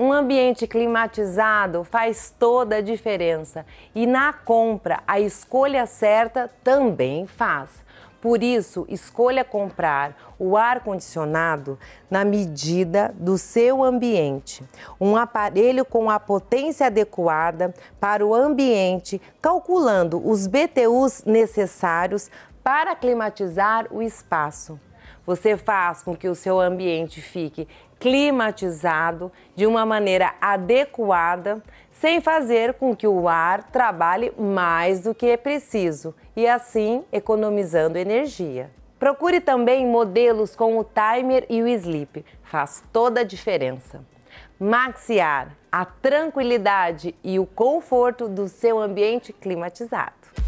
Um ambiente climatizado faz toda a diferença e na compra a escolha certa também faz. Por isso, escolha comprar o ar-condicionado na medida do seu ambiente. Um aparelho com a potência adequada para o ambiente, calculando os BTUs necessários para climatizar o espaço. Você faz com que o seu ambiente fique climatizado de uma maneira adequada, sem fazer com que o ar trabalhe mais do que é preciso e assim economizando energia. Procure também modelos com o timer e o sleep, faz toda a diferença. Maxiar a tranquilidade e o conforto do seu ambiente climatizado.